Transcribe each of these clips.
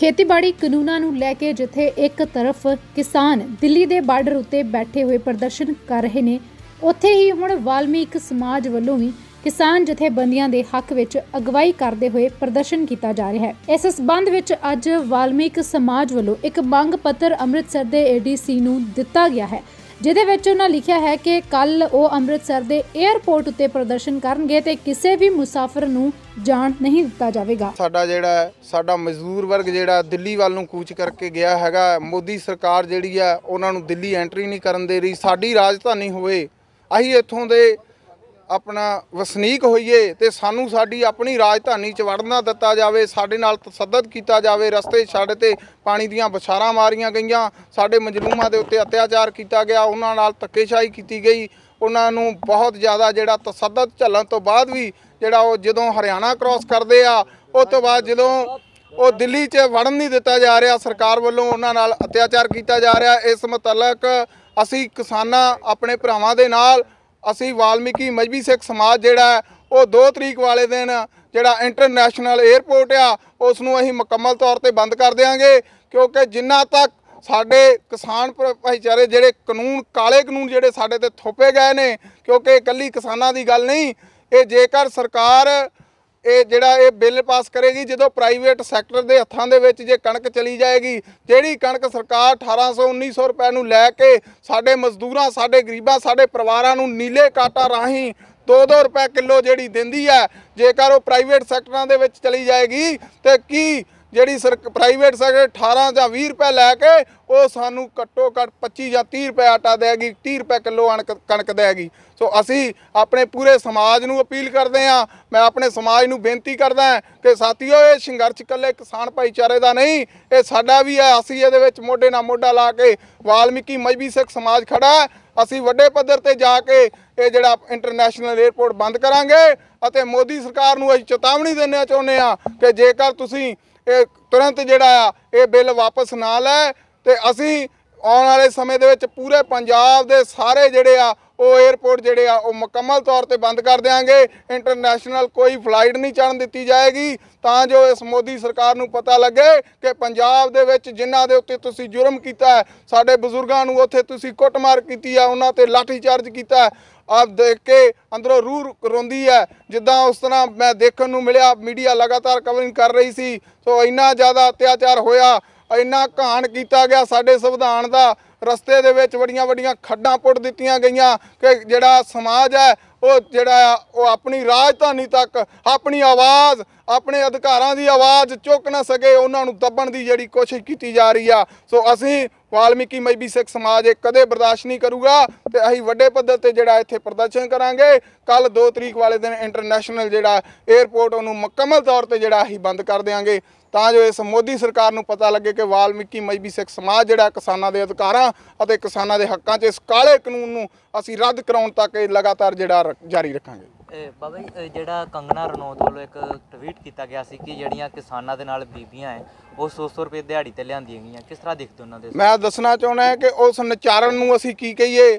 ਖੇਤੀਬਾੜੀ ਕਾਨੂੰਨਾਂ ਨੂੰ ਲੈ ਕੇ ਜਿੱਥੇ ਇੱਕ ਤਰਫ ਕਿਸਾਨ ਦਿੱਲੀ ਦੇ ਬਾਰਡਰ ਉੱਤੇ ਬੈਠੇ ਹੋਏ ਪ੍ਰਦਰਸ਼ਨ ਕਰ ਰਹੇ ਨੇ ਉੱਥੇ ਹੀ ਹੁਣ ਵਾਲਮੀਕ ਸਮਾਜ ਵੱਲੋਂ ਵੀ ਕਿਸਾਨ ਜਥੇਬੰਦੀਆਂ ਦੇ ਹੱਕ ਵਿੱਚ ਅਗਵਾਈ ਕਰਦੇ ਹੋਏ ਪ੍ਰਦਰਸ਼ਨ ਕੀਤਾ ਜਾ ਰਿਹਾ ਹੈ ਇਸ ਸਬੰਧ ਵਿੱਚ ਅੱਜ ਵਾਲਮੀਕ ਸਮਾਜ ਵੱਲੋਂ ਇੱਕ ਮੰਗ ਪੱਤਰ ਅੰਮ੍ਰਿਤਸਰ ਦੇ ਏਡੀਸੀ ਨੂੰ ਦਿੱਤਾ ਗਿਆ ਹੈ ਜਿਹਦੇ ਵਿੱਚ ਉਹਨਾਂ ਲਿਖਿਆ ਹੈ ਕਿ ਕੱਲ ਉਹ ਅੰਮ੍ਰਿਤਸਰ ਦੇ 에ਅਰਪੋਰਟ ਉੱਤੇ ਪ੍ਰਦਰਸ਼ਨ ਕਰਨਗੇ ਤੇ ਕਿਸੇ ਵੀ ਮੁਸਾਫਰ ਨੂੰ ਜਾਣ ਨਹੀਂ ਦਿੱਤਾ ਜਾਵੇਗਾ ਸਾਡਾ ਜਿਹੜਾ ਸਾਡਾ ਮਜ਼ਦੂਰ ਵਰਗ ਜਿਹੜਾ ਦਿੱਲੀ ਵੱਲ ਨੂੰ ਕੂਚ ਕਰਕੇ ਗਿਆ ਹੈਗਾ ਮੋਦੀ ਸਰਕਾਰ ਜਿਹੜੀ ਆ ਉਹਨਾਂ ਨੂੰ ਦਿੱਲੀ ਐਂਟਰੀ ਨਹੀਂ ਕਰਨ ਦੇ ਰਹੀ ਸਾਡੀ ਰਾਜਧਾਨੀ ਹੋਵੇ ਅਸੀਂ ਇੱਥੋਂ ਦੇ ਆਪਣਾ ਵਸਨੀਕ ਹੋਈਏ ਤੇ ਸਾਨੂੰ ਸਾਡੀ ਆਪਣੀ ਰਾਜਧਾਨੀ ਚ ਵੜਨਾ ਦਿੱਤਾ ਜਾਵੇ ਸਾਡੇ ਨਾਲ ਤਸੱਦਦ ਕੀਤਾ ਜਾਵੇ ਰਸਤੇ ਛੱਡ ਤੇ ਪਾਣੀ ਦੀਆਂ ਬਛਾਰਾਂ ਮਾਰੀਆਂ ਗਈਆਂ ਸਾਡੇ ਮਜਲੂਮਾਂ ਦੇ ਉੱਤੇ ਅਤਿਆਚਾਰ ਕੀਤਾ ਗਿਆ ਉਹਨਾਂ ਨਾਲ ਧੱਕੇਸ਼ਾਹੀ ਕੀਤੀ ਗਈ ਉਹਨਾਂ ਨੂੰ ਬਹੁਤ ਜ਼ਿਆਦਾ ਜਿਹੜਾ ਤਸੱਦਦ ਝੱਲਣ ਤੋਂ ਬਾਅਦ ਵੀ ਜਿਹੜਾ ਉਹ ਜਦੋਂ ਹਰਿਆਣਾ ਕ੍ਰਾਸ ਕਰਦੇ ਆ ਉਸ ਤੋਂ ਬਾਅਦ ਜਦੋਂ ਉਹ ਦਿੱਲੀ 'ਚ ਵੜਨ ਨਹੀਂ ਦਿੱਤਾ ਜਾ ਰਿਹਾ ਸਰਕਾਰ ਵੱਲੋਂ ਉਹਨਾਂ ਨਾਲ ਅਤਿਆਚਾਰ ਕੀਤਾ ਜਾ ਰਿਹਾ ਇਸ ਮੁਤਲਕ ਅਸੀਂ ਕਿਸਾਨਾਂ ਆਪਣੇ ਭਰਾਵਾਂ ਦੇ ਨਾਲ ਅਸੀਂ ਵਾਲਮੀਕੀ ਮਜਬੀ ਸਿੱਖ ਸਮਾਜ ਜਿਹੜਾ ਉਹ 2 ਤਰੀਕ ਵਾਲੇ ਦਿਨ ਜਿਹੜਾ ਇੰਟਰਨੈਸ਼ਨਲ 에ਅਰਪੋਰਟ ਆ ਉਸ ਨੂੰ ਅਸੀਂ ਮੁਕੰਮਲ ਤੌਰ ਤੇ ਬੰਦ ਕਰ ਦੇਵਾਂਗੇ ਕਿਉਂਕਿ ਜਿੰਨਾ ਤੱਕ ਸਾਡੇ ਕਿਸਾਨ ਭਾਈਚਾਰੇ ਜਿਹੜੇ ਕਾਨੂੰਨ ਕਾਲੇ ਕਾਨੂੰਨ ਜਿਹੜੇ ਸਾਡੇ ਤੇ ਥੋਪੇ ਗਏ ਨੇ ਕਿਉਂਕਿ ਇਕੱਲੀ ਕਿਸਾਨਾਂ ਦੀ ਗੱਲ ਨਹੀਂ ਇਹ ਜੇਕਰ ਸਰਕਾਰ ਇਹ ਜਿਹੜਾ ਇਹ ਬਿੱਲ ਪਾਸ ਕਰੇਗੀ ਜਦੋਂ ਪ੍ਰਾਈਵੇਟ ਸੈਕਟਰ ਦੇ ਹੱਥਾਂ ਦੇ ਵਿੱਚ ਜੇ ਕਣਕ ਚਲੀ ਜਾਏਗੀ ਜਿਹੜੀ ਕਣਕ ਸਰਕਾਰ 1800 1900 ਰੁਪਏ ਨੂੰ ਲੈ ਕੇ ਸਾਡੇ ਮਜ਼ਦੂਰਾਂ ਸਾਡੇ ਗਰੀਬਾਂ ਸਾਡੇ ਪਰਿਵਾਰਾਂ ਨੂੰ ਨੀਲੇ ਕਾਟਾ ਰਾਹੀਂ 2-2 ਰੁਪਏ ਕਿਲੋ ਜਿਹੜੀ ਦਿੰਦੀ ਹੈ ਜੇਕਰ ਉਹ ਪ੍ਰਾਈਵੇਟ ਸੈਕਟਰਾਂ ਦੇ ਵਿੱਚ ਚਲੀ ਜਾਏਗੀ ਤੇ ਕੀ ਜਿਹੜੀ ਸਰ ਪ੍ਰਾਈਵੇਟ ਸੈਕਟਰ 18 ਜਾਂ 20 ਰੁਪਏ ਲੈ ਕੇ ਉਹ ਸਾਨੂੰ ਘੱਟੋ ਘੱਟ 25 ਜਾਂ 30 ਰੁਪਏ ਆਟਾ ਦੇਗੀ 30 ਰੁਪਏ ਕਿਲੋ ਕਣਕ ਦੇਗੀ ਸੋ ਅਸੀਂ ਆਪਣੇ ਪੂਰੇ ਸਮਾਜ ਨੂੰ ਅਪੀਲ ਕਰਦੇ ਹਾਂ ਮੈਂ ਆਪਣੇ ਸਮਾਜ ਨੂੰ ਬੇਨਤੀ ਕਰਦਾ ਕਿ ਸਾਥੀਓ ਇਹ ਸੰਘਰਸ਼ ਇਕੱਲੇ ਕਿਸਾਨ ਭਾਈਚਾਰੇ ਦਾ ਨਹੀਂ ਇਹ ਸਾਡਾ ਵੀ ਹੈ ਅਸੀਂ ਇਹਦੇ ਵਿੱਚ ਮੋਢੇ ਨਾਲ ਮੋਢਾ ਲਾ ਕੇ ਵਾਲਮੀਕੀ ਮਜਬੀ ਸਿੱਖ ਸਮਾਜ ਖੜਾ ਅਸੀਂ ਵੱਡੇ ਪੱਧਰ ਤੇ ਜਾ ਕੇ ਇਹ ਜਿਹੜਾ ਇੰਟਰਨੈਸ਼ਨਲ 에어ਪੋਰਟ ਬੰਦ ਕਰਾਂਗੇ ਅਤੇ ਮੋਦੀ ਸਰਕਾਰ ਨੂੰ ਅਸੀਂ ਚੇਤਾਵਨੀ ਦੇਣਾ ਚਾਹੁੰਦੇ ਹਾਂ ਕਿ ਜੇਕਰ ਤੁਸੀਂ ਇਹ ਤੁਰੰਤ ਜਿਹੜਾ ਆ ਇਹ ਬਿੱਲ ਵਾਪਸ ਨਾ ਲੈ ਤੇ ਅਸੀਂ ਆਉਣ ਵਾਲੇ ਸਮੇਂ ਦੇ ਵਿੱਚ ਪੂਰੇ ਪੰਜਾਬ ਦੇ ਸਾਰੇ ਜਿਹੜੇ ਆ ਉਹ 에어ਪੋਰਟ ਜਿਹੜੇ ਆ ਉਹ ਮੁਕੰਮਲ ਤੌਰ ਤੇ ਬੰਦ ਕਰ ਦੇਵਾਂਗੇ ਇੰਟਰਨੈਸ਼ਨਲ ਕੋਈ ਫਲਾਈਟ ਨਹੀਂ ਚੜਨ ਦਿੱਤੀ ਜਾਏਗੀ ਤਾਂ ਜੋ ਇਸ ਮੋਦੀ ਸਰਕਾਰ ਨੂੰ ਪਤਾ ਲੱਗੇ ਕਿ ਪੰਜਾਬ ਦੇ ਵਿੱਚ ਜਿਨ੍ਹਾਂ ਦੇ ਉੱਤੇ ਤੁਸੀਂ ਜੁਰਮ ਕੀਤਾ ਸਾਡੇ ਬਜ਼ੁਰਗਾਂ ਨੂੰ ਉੱਥੇ ਤੁਸੀਂ ਕੁੱਟਮਾਰ ਕੀਤੀ ਆ ਉਹਨਾਂ ਤੇ ਲਾਠੀ ਚਾਰਜ ਕੀਤਾ ਆਪ ਦੇਖ ਕੇ ਅੰਦਰੋਂ ਰੂਹ ਰੋਂਦੀ ਹੈ ਜਿੱਦਾਂ ਉਸ ਤਰ੍ਹਾਂ ਮੈਂ ਦੇਖਣ ਨੂੰ ਮਿਲਿਆ ਮੀਡੀਆ ਲਗਾਤਾਰ ਕਵਰਿੰਗ ਕਰ ਰਹੀ ਸੀ ਸੋ ਇੰਨਾ ਜ਼ਿਆਦਾ ਅਤਿਆਚਾਰ ਹੋਇਆ ਇੰਨਾ ਘਾਣ ਕੀਤਾ ਗਿਆ ਸਾਡੇ ਸੰਵਿਧਾਨ ਦਾ ਰਸਤੇ ਦੇ ਵਿੱਚ ਵੱਡੀਆਂ ਵੱਡੀਆਂ ਖੱਡਾਂ ਪੁੱਟ ਦਿੱਤੀਆਂ ਗਈਆਂ ਕਿ ਜਿਹੜਾ ਸਮਾਜ ਹੈ ਉਹ ਜਿਹੜਾ ਆ ਉਹ ਆਪਣੀ ਰਾਜਧਾਨੀ ਤੱਕ ਆਪਣੀ ਆਵਾਜ਼ ਆਪਣੇ ਅਧਿਕਾਰਾਂ ਦੀ ਆਵਾਜ਼ ਚੁੱਕ ਨਾ ਸਕੇ ਉਹਨਾਂ ਨੂੰ ਦੱਬਣ ਦੀ ਜਿਹੜੀ ਕੋਸ਼ਿਸ਼ ਕੀਤੀ ਜਾ ਰਹੀ ਆ ਸੋ ਅਸੀਂ ਵਾਲਮੀਕੀ ਮੈਬੀ ਸਿੱਖ ਸਮਾਜ ਇਹ ਕਦੇ ਬਰਦਾਸ਼ਤ ਨਹੀਂ ਕਰੂਗਾ ਤੇ ਅਸੀਂ ਵੱਡੇ ਪੱਧਰ ਤੇ ਜਿਹੜਾ ਇੱਥੇ ਪ੍ਰਦਰਸ਼ਨ ਕਰਾਂਗੇ ਕੱਲ 2 ਤਰੀਕ ਵਾਲੇ ਦਿਨ ਇੰਟਰਨੈਸ਼ਨਲ ਜਿਹੜਾ 에ਅਰਪੋਰਟ ਉਹਨੂੰ ਮੁਕੰਮਲ ਤੌਰ ਤੇ ਜਿਹੜਾ ਅਸੀਂ ਬੰਦ ਕਰ ਦੇਵਾਂਗੇ ਤਾਂ ਜੋ ਇਸ ਮੋਦੀ ਸਰਕਾਰ ਨੂੰ ਪਤਾ ਲੱਗੇ ਕਿ ਵਾਲਮੀਕੀ ਮੈਬੀ ਸਿੱਖ ਸਮਾਜ ਜਿਹੜਾ ਕਿਸਾਨਾਂ ਦੇ ਅਧਿਕਾਰਾਂ ਅਤੇ ਕਿਸਾਨਾਂ ਦੇ ਹੱਕਾਂ 'ਚ ਇਸ ਕਾਲੇ ਕਾਨੂੰਨ ਨੂੰ ਅਸੀਂ ਰੱਦ ਕਰਾਉਣ ਤੱਕ ਇਹ ਲਗਾਤਾਰ ਜਿਹੜਾ ਜਾਰੀ ਰੱਖਾਂਗੇ ਇਹ ਬਾਬਾ ਜੀ ਜਿਹੜਾ ਕੰਗਨਾ ਰਣੌਤ ਵੱਲੋਂ ਇੱਕ ਟਵੀਟ ਕੀਤਾ ਗਿਆ ਸੀ ਕਿ ਜਿਹੜੀਆਂ ਕਿਸਾਨਾਂ ਦੇ ਨਾਲ ਬੀਬੀਆਂ ਐ ਉਹ 100 ਰੁਪਏ ਦਿਹਾੜੀ ਤੇ ਲਿਆਂਦੀਆਂ ਗਈਆਂ ਕਿਸ ਤਰ੍ਹਾਂ ਦੇਖਦੇ ਉਹਨਾਂ ਦੇ ਮੈਂ ਦੱਸਣਾ ਚਾਹੁੰਦਾ ਹਾਂ ਕਿ ਉਸ ਨਚਾਰਨ ਨੂੰ ਅਸੀਂ ਕੀ ਕਹੀਏ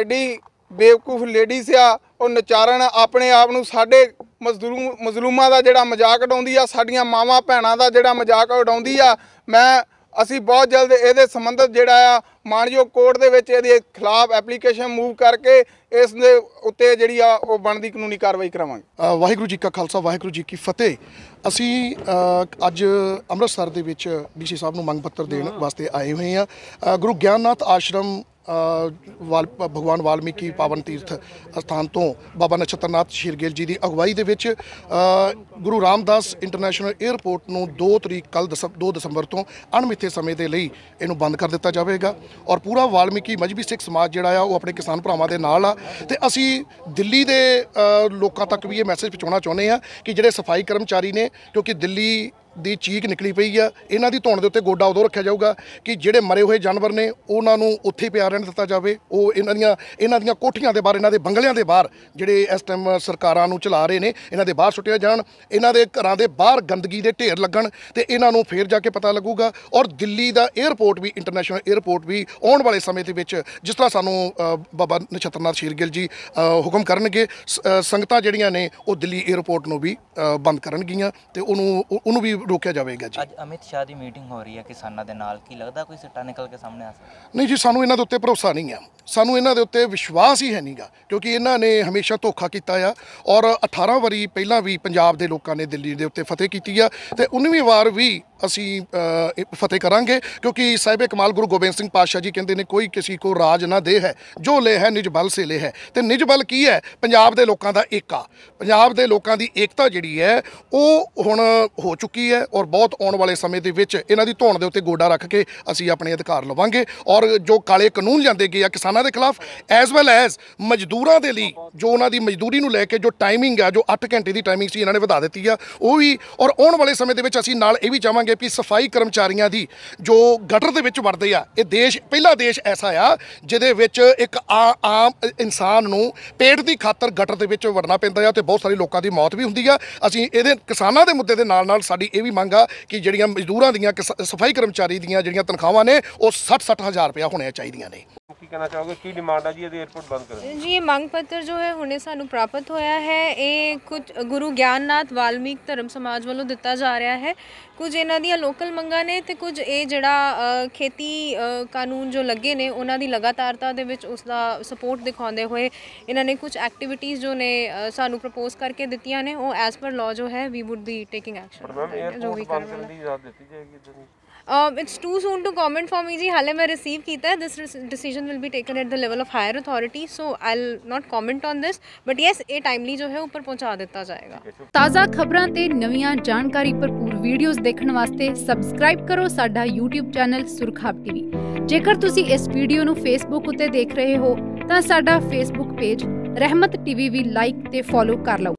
ਐਡੀ ਬੇਵਕੂਫ ਲੇਡੀਜ਼ ਆ ਉਹ ਨਚਾਰਨ ਆਪਣੇ ਆਪ ਨੂੰ ਸਾਡੇ ਮਜ਼ਦੂਰ ਮਜ਼ਲੂਮਾਂ ਦਾ ਜਿਹੜਾ ਮਜ਼ਾਕ ਉਡਾਉਂਦੀ ਆ ਸਾਡੀਆਂ ਮਾਵਾਂ ਭੈਣਾਂ ਦਾ ਜਿਹੜਾ ਮਜ਼ਾਕ ਉਡਾਉਂਦੀ ਆ ਮੈਂ ਅਸੀਂ ਬਹੁਤ ਜਲਦ ਇਹਦੇ ਸੰਬੰਧਤ ਜਿਹੜਾ ਆ ਮਾਨਯੋਗ ਕੋਰਟ ਦੇ ਵਿੱਚ ਇਹਦੇ ਖਿਲਾਫ ਐਪਲੀਕੇਸ਼ਨ ਮੂਵ ਕਰਕੇ ਇਸ ਦੇ ਉੱਤੇ ਜਿਹੜੀ ਆ ਉਹ ਬਣਦੀ ਕਾਨੂੰਨੀ ਕਾਰਵਾਈ ਕਰਾਵਾਂਗੇ ਵਾਹਿਗੁਰੂ ਜੀ ਕਾ ਖਾਲਸਾ ਵਾਹਿਗੁਰੂ ਜੀ ਕੀ ਫਤਿਹ ਅਸੀਂ ਅੱਜ ਅੰਮ੍ਰਿਤਸਰ ਦੇ ਵਿੱਚ ਡੀਸੀ ਸਾਹਿਬ ਨੂੰ ਮੰਗ ਪੱਤਰ ਦੇਣ ਵਾਸਤੇ ਆਏ ਹੋਏ ਆ ਗੁਰੂ ਗਿਆਨਨਾਥ ਆਸ਼ਰਮ ਭਗਵਾਨ ਵਾਲਮੀਕੀ ਪਾਵਨ ਤੀਰਥ ਸਥਾਨ ਤੋਂ ਬਾਬਾ ਨਛਤਰਨਾਥ ਸ਼ੀਰਗੇਲ ਜੀ ਦੀ ਅਗਵਾਈ ਦੇ ਵਿੱਚ ਗੁਰੂ ਰਾਮਦਾਸ ਇੰਟਰਨੈਸ਼ਨਲ 에ਅਰਪੋਰਟ ਨੂੰ 2 ਤਰੀਕ ਕੱਲ 2 ਦਸੰਬਰ ਤੋਂ ਅਣਮਿੱਥੇ ਸਮੇਂ ਦੇ ਲਈ ਇਹਨੂੰ ਬੰਦ ਕਰ ਦਿੱਤਾ ਜਾਵੇਗਾ ਔਰ ਪੂਰਾ ਵਾਲਮੀਕੀ ਮਜਬੀ ਸਿੱਖ ਸਮਾਜ ਜਿਹੜਾ ਆ ਉਹ ਆਪਣੇ ਕਿਸਾਨ ਭਰਾਵਾਂ ਦੇ ਨਾਲ ਆ ਤੇ ਅਸੀਂ ਦਿੱਲੀ ਦੇ ਲੋਕਾਂ ਤੱਕ ਵੀ ਇਹ ਮੈਸੇਜ ਪਹੁੰਚਾਉਣਾ ਚਾਹੁੰਦੇ ਆ ਕਿ ਜਿਹੜੇ ਸਫਾਈ ਕਰਮਚਾਰੀ ਨੇ ਕਿਉਂਕਿ ਦਿੱਲੀ ਦੀ ਚੀਕ ਨਿਕਲੀ ਪਈ ਆ ਇਹਨਾਂ ਦੀ ਧੌਣ ਦੇ ਉੱਤੇ ਗੋਡਾ ਉਦੋਂ ਰੱਖਿਆ ਜਾਊਗਾ ਕਿ ਜਿਹੜੇ ਮਰੇ ਹੋਏ ਜਾਨਵਰ ਨੇ ਉਹਨਾਂ ਨੂੰ ਉੱਥੇ ਪਿਆ ਰਹਿਣ ਦਿੱਤਾ ਜਾਵੇ ਉਹ ਇਹਨਾਂ ਦੀਆਂ ਇਹਨਾਂ ਦੀਆਂ ਕੋਠੀਆਂ ਦੇ ਬਾਹਰ ਇਹਨਾਂ ਦੇ ਬੰਗਲਿਆਂ ਦੇ ਬਾਹਰ ਜਿਹੜੇ ਇਸ ਟਾਈਮ ਸਰਕਾਰਾਂ ਨੂੰ ਚਲਾ ਰਹੇ ਨੇ ਇਹਨਾਂ ਦੇ ਬਾਹਰ ਸੁੱਟਿਆ ਜਾਣ ਇਹਨਾਂ ਦੇ ਘਰਾਂ ਦੇ ਬਾਹਰ ਗੰਦਗੀ ਦੇ ਢੇਰ ਲੱਗਣ ਤੇ ਇਹਨਾਂ ਨੂੰ ਫੇਰ ਜਾ ਕੇ ਪਤਾ ਲੱਗੂਗਾ ਔਰ ਦਿੱਲੀ ਦਾ 에ਅਰਪੋਰਟ ਵੀ ਇੰਟਰਨੈਸ਼ਨਲ 에ਅਰਪੋਰਟ ਵੀ ਆਉਣ ਵਾਲੇ ਸਮੇਂ ਦੇ ਵਿੱਚ ਜਿਸ ਤਰ੍ਹਾਂ ਸਾਨੂੰ ਬਾਬਾ ਨਛਤਰਨਾਥ ਸ਼ੀਰਗਿਲ ਜੀ ਹੁਕਮ ਕਰਨਗੇ ਸੰਗਤਾਂ ਜਿਹੜੀਆਂ ਨੇ ਉਹ ਦਿੱਲੀ 에ਅਰਪੋਰਟ ਨੂੰ ਵੀ ਬੰਦ ਕਰਨਗੀਆਂ ਤੇ ਉਹਨੂੰ ਉਹਨੂੰ ਵੀ ਰੋਕਿਆ ਜਾਵੇਗਾ ਜੀ ਅੱਜ ਅਮਿਤ ਸ਼ਾਹ ਦੀ ਮੀਟਿੰਗ ਹੋ ਰਹੀ ਹੈ ਕਿਸਾਨਾਂ ਦੇ ਨਾਲ ਕੀ ਲੱਗਦਾ ਕੋਈ ਸਿੱਟਾ ਨਿਕਲ ਕੇ ਸਾਹਮਣੇ ਆ ਸਕਦਾ ਨਹੀਂ ਜੀ ਸਾਨੂੰ ਇਹਨਾਂ ਦੇ ਉੱਤੇ ਭਰੋਸਾ ਨਹੀਂ ਆ ਸਾਨੂੰ ਇਹਨਾਂ ਦੇ ਉੱਤੇ ਵਿਸ਼ਵਾਸ ਹੀ ਹੈ ਨਹੀਂਗਾ ਕਿਉਂਕਿ ਇਹਨਾਂ ਨੇ ਹਮੇਸ਼ਾ ਧੋਖਾ ਕੀਤਾ ਆ ਔਰ 18 ਵਾਰੀ ਪਹਿਲਾਂ ਵੀ ਪੰਜਾਬ ਦੇ ਲੋਕਾਂ ਨੇ ਦਿੱਲੀ ਦੇ ਉੱਤੇ ਫਤਿਹ ਕੀਤੀ ਆ ਤੇ 19ਵੀਂ ਵਾਰ ਵੀ ਅਸੀਂ ਫਤਿਹ ਕਰਾਂਗੇ ਕਿਉਂਕਿ ਸਾਹਿਬੇ ਕਮਾਲ ਗੁਰੂ ਗੋਬਿੰਦ ਸਿੰਘ ਪਾਤਸ਼ਾਹ ਜੀ ਕਹਿੰਦੇ ਨੇ ਕੋਈ ਕਿਸੇ ਕੋ ਰਾਜ ਨਾ ਦੇ ਹੈ ਜੋ ਲੈ ਹੈ ਨਿਜ ਬਲ ਸੇ ਲੈ ਹੈ ਤੇ ਨਿਜ ਬਲ ਕੀ ਹੈ ਪੰਜਾਬ ਦੇ ਲੋਕਾਂ ਦਾ ਏਕਾ ਪੰਜਾਬ ਦੇ ਲੋਕਾਂ ਦੀ ਏਕਤਾ ਜਿਹੜੀ ਹੈ ਉਹ ਹੁਣ ਹੋ ਚੁੱਕੀ ਹੈ ਔਰ ਬਹੁਤ ਆਉਣ ਵਾਲੇ ਸਮੇਂ ਦੇ ਵਿੱਚ ਇਹਨਾਂ ਦੀ ਧੌਣ ਦੇ ਉੱਤੇ ਗੋਡਾ ਰੱਖ ਕੇ ਅਸੀਂ ਆਪਣੇ ਅਧਿਕਾਰ ਲਵਾਂਗੇ ਔਰ ਜੋ ਕਾਲੇ ਕਾਨੂੰਨ ਜਾਂਦੇ ਗਏ ਆ ਕਿਸਾਨਾਂ ਦੇ ਖਿਲਾਫ ਐਸ ਵੈਲ ਐਸ ਮਜ਼ਦੂਰਾਂ ਦੇ ਲਈ ਜੋ ਉਹਨਾਂ ਦੀ ਮਜ਼ਦੂਰੀ ਨੂੰ ਲੈ ਕੇ ਜੋ ਟਾਈਮਿੰਗ ਆ ਜੋ 8 ਘੰਟੇ ਦੀ ਟਾਈਮਿੰਗ ਸੀ ਇਹਨਾਂ ਨੇ ਵਧਾ ਦਿੱਤੀ ਆ ਉਹ ਵੀ ਔਰ ਆਉਣ ਵਾਲੇ ਸਮੇਂ ਦੇ ਵਿੱਚ ਅਸੀਂ ਨਾਲ ਇਹ ਵੀ ਚਾਹਾਂਗੇ ਕਹਾਂਗੇ ਕਿ ਸਫਾਈ ਕਰਮਚਾਰੀਆਂ ਦੀ ਜੋ ਗਟਰ ਦੇ ਵਿੱਚ ਵੜਦੇ ਆ ਇਹ ਦੇਸ਼ ਪਹਿਲਾ ਦੇਸ਼ ਐਸਾ ਆ ਜਿਹਦੇ ਵਿੱਚ ਇੱਕ ਆਮ ਇਨਸਾਨ ਨੂੰ ਪੇਟ ਦੀ ਖਾਤਰ ਗਟਰ ਦੇ ਵਿੱਚ ਵੜਨਾ ਪੈਂਦਾ ਆ ਤੇ ਬਹੁਤ ਸਾਰੇ ਲੋਕਾਂ ਦੀ ਮੌਤ ਵੀ ਹੁੰਦੀ ਆ ਅਸੀਂ ਇਹਦੇ ਕਿਸਾਨਾਂ ਦੇ ਮੁੱਦੇ ਦੇ ਨਾਲ ਨਾਲ ਸਾਡੀ ਇਹ ਵੀ ਮੰਗ ਆ ਕਿ ਜਿਹੜੀਆਂ ਮਜ਼ਦੂਰਾਂ ਦੀਆਂ ਸਫਾਈ ਕਰਮਚਾਰੀ ਦੀਆਂ ਜਿਹੜੀਆਂ ਤਨਖਾਹਾਂ ਨੇ ਉਹ 60 60000 ਰੁਪਏ ਹੋਣੀਆਂ ਚਾਹੀਦੀਆਂ ਨੇ ਕਹਿਣਾ ਚਾਹੋਗੇ ਕੀ ਡਿਮਾਂਡ ਹੈ ਜੀ ਇਹਦੇ 에어ਪੋਰਟ ਬੰਦ ਕਰਨ ਦੀ? ਜੀ ਇਹ ਮੰਗ ਪੱਤਰ ਜੋ ਹੈ ਹੁਣੇ ਸਾਨੂੰ ਪ੍ਰਾਪਤ ਹੋਇਆ ਹੈ ਇਹ ਕੁਝ ਗੁਰੂ ਗਿਆਨਨਾਥ ਵਾਲਮੀਕ ਧਰਮ ਸਮਾਜ ਵੱਲੋਂ ਦਿੱਤਾ ਜਾ ਰਿਹਾ ਹੈ ਕੁਝ ਇਹਨਾਂ ਦੀਆਂ ਲੋਕਲ ਮੰਗਾਂ ਨੇ ਤੇ ਕੁਝ ਇਹ ਜਿਹੜਾ ਖੇਤੀ ਕਾਨੂੰਨ ਜੋ ਲੱਗੇ ਨੇ ਉਹਨਾਂ ਦੀ ਲਗਾਤਾਰਤਾ ਦੇ ਵਿੱਚ ਉਸ ਦਾ ਸਪੋਰਟ ਦਿਖਾਉਂਦੇ ਹੋਏ ਇਹਨਾਂ ਨੇ ਕੁਝ ਐਕਟੀਵਿਟੀਜ਼ ਜੋ ਨੇ ਸਾਨੂੰ ਪ੍ਰਪੋਜ਼ ਕਰਕੇ ਦਿੱਤੀਆਂ ਨੇ ਉਹ ਐਸ ਪਰ ਲਾਅ ਜੋ ਹੈ we would be taking action ਜੋ ਵੀ ਕਰਨ ਦੀ ਇਜਾਜ਼ਤ ਦਿੱਤੀ ਜਾਏਗੀ ਇੱਦਾਂ ਦੀ it's too soon to comment for me ਜੀ ਹਾਲੇ ਮੈਂ ਰਿਸੀਵ ਕੀਤਾ ਹੈ this decision will be taken at the level of higher authority so i'll not comment on this but yes a timely jo hai upar pahuncha deta jayega taza khabran te naviyan jankari bharpoor videos dekhne waste subscribe karo sada youtube channel surkhab tv jekar tusi is video nu facebook utte dekh rahe ho ta sada facebook page rehmat tv vi like te follow kar lo